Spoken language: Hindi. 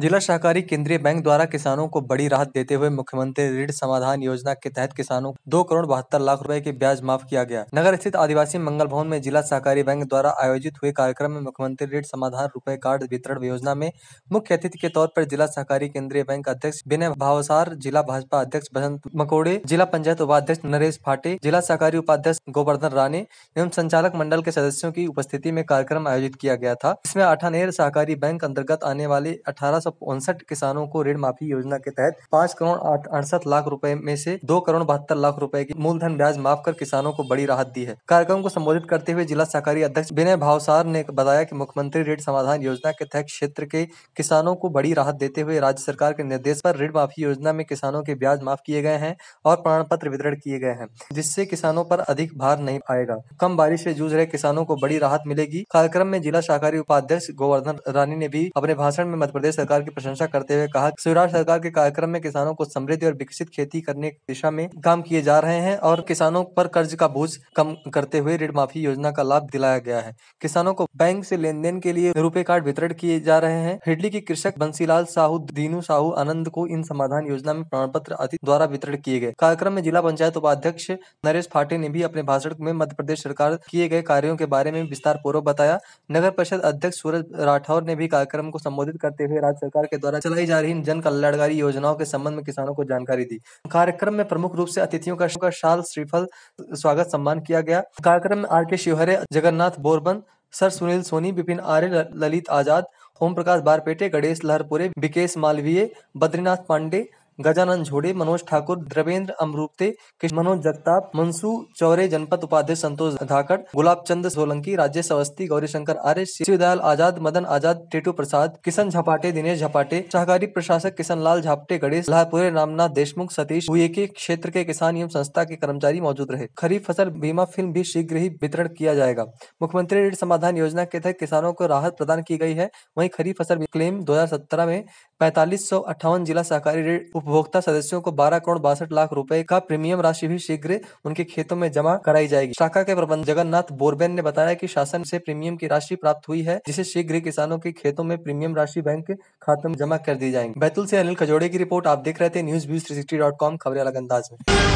जिला सहकारी केंद्रीय बैंक द्वारा किसानों को बड़ी राहत देते हुए मुख्यमंत्री ऋण समाधान योजना के तहत किसानों को दो करोड़ बहत्तर लाख रुपए के ब्याज माफ किया गया नगर स्थित आदिवासी मंगल भवन में जिला सहकारी बैंक द्वारा आयोजित हुए कार्यक्रम में मुख्यमंत्री ऋण समाधान रुपए कार्ड वितरण योजना में मुख्य अतिथि के तौर पर जिला सहकारी केंद्रीय बैंक अध्यक्ष विनय भावसार जिला भाजपा अध्यक्ष बसंत मकोड़े जिला पंचायत उपाध्यक्ष नरेश फाटे जिला सहकारी उपाध्यक्ष गोवर्धन राणे एवं संचालक मंडल के सदस्यों की उपस्थिति में कार्यक्रम आयोजित किया गया था इसमें अठानेर सहकारी बैंक अंतर्गत आने वाले अठारह किसानों को ऋण माफी योजना के तहत पाँच करोड़ अड़सठ लाख रूपए में से दो करोड़ बहत्तर लाख रूपए की मूलधन ब्याज माफ कर किसानों को बड़ी राहत दी है कार्यक्रम को संबोधित करते हुए जिला सहकारी अध्यक्ष विनय भावसार ने बताया की मुख्यमंत्री ऋण समाधान योजना के तहत क्षेत्र के किसानों को बड़ी राहत देते हुए राज्य सरकार के निर्देश पर ऋण माफी योजना में किसानों के ब्याज माफ किए गए हैं और प्रमाण पत्र वितरण किए गए हैं जिससे किसानों पर अधिक भार नहीं आएगा कम बारिश से जूझ रहे किसानों को बड़ी राहत मिलेगी कार्यक्रम में जिला सहकारी उपाध्यक्ष गोवर्धन रानी ने भी अपने भाषण में मध्य प्रदेश सरकार सरकार की प्रशंसा करते हुए कहा शिवराज सरकार के कार्यक्रम में किसानों को समृद्ध और विकसित खेती करने की दिशा में काम किए जा रहे हैं और किसानों पर कर्ज का बोझ कम करते हुए ऋण माफी योजना का लाभ दिलाया गया है किसानों को बैंक से लेन देन के लिए रुपए कार्ड वितरण किए जा रहे हैं हिडली के कृषक बंसीलाल साहू दीनू साहू आनंद को इन समाधान योजना में प्रमाण पत्र आदि द्वारा वितरण किए गए कार्यक्रम में जिला पंचायत उपाध्यक्ष नरेश फाटे ने भी अपने भाषण में मध्य प्रदेश सरकार किए गए कार्यो के बारे में विस्तार पूर्वक बताया नगर परिषद अध्यक्ष सूरज राठौर ने भी कार्यक्रम को संबोधित करते हुए राज्य भारत सरकार के द्वारा चलाई जा रही जन कल्याणकारी योजनाओं के संबंध में किसानों को जानकारी दी कार्यक्रम में प्रमुख रूप से अतिथियों का शाल श्रीफल स्वागत सम्मान किया गया कार्यक्रम में R K Shivhare Jagannath Borban sir Sunil Soni Vipin Arya Lalit Azad Om Prakash Barpete Ganesh Laharpure Vikesh Malviya Badrinath Pandey Gajanand Jhode Manoj Thakur Dravendra Amrupte Manoj Jagtap Mansu Chaure जनपद उपाध्यक्ष संतोष धाकड़ गुलाब चंद सोलंकी राजेश अवस्थी शंकर आर्य शिवदयाल आजाद मदन आजाद टेटू प्रसाद किशन झपाटे दिनेश झपाटे सहकारी प्रशासक किशन लाल झापटे गणेश लाहपुरे रामनाथ देशमुख सतीश हुए के क्षेत्र के किसान एवं संस्था के कर्मचारी मौजूद रहे खरीफ फसल बीमा फिल्म भी शीघ्र ही वितरण किया जाएगा मुख्यमंत्री ऋण समाधान योजना के तहत किसानों को राहत प्रदान की गई है वहीं खरीफ फसल क्लेम 2017 में पैंतालीस जिला सहकारी ऋण उप उपभोक्ता सदस्यों को बारह करोड़ बासठ लाख रूपए का प्रीमियम राशि भी शीघ्र उनके खेतों में जमा कराई जाएगी शाखा के प्रबंध जगन्नाथ बोरबेन ने बताया की शासन से प्रीमियम की राशि प्राप्त हुई है जिसे शीघ्र किसानों के खेतों में प्रीमियम राशि बैंक खातों में जमा कर दी जाएंगे बैतूल से अनिल खजोड़े की रिपोर्ट आप देख रहे थे न्यूज बीस थ्री खबरें अलग अंदाज में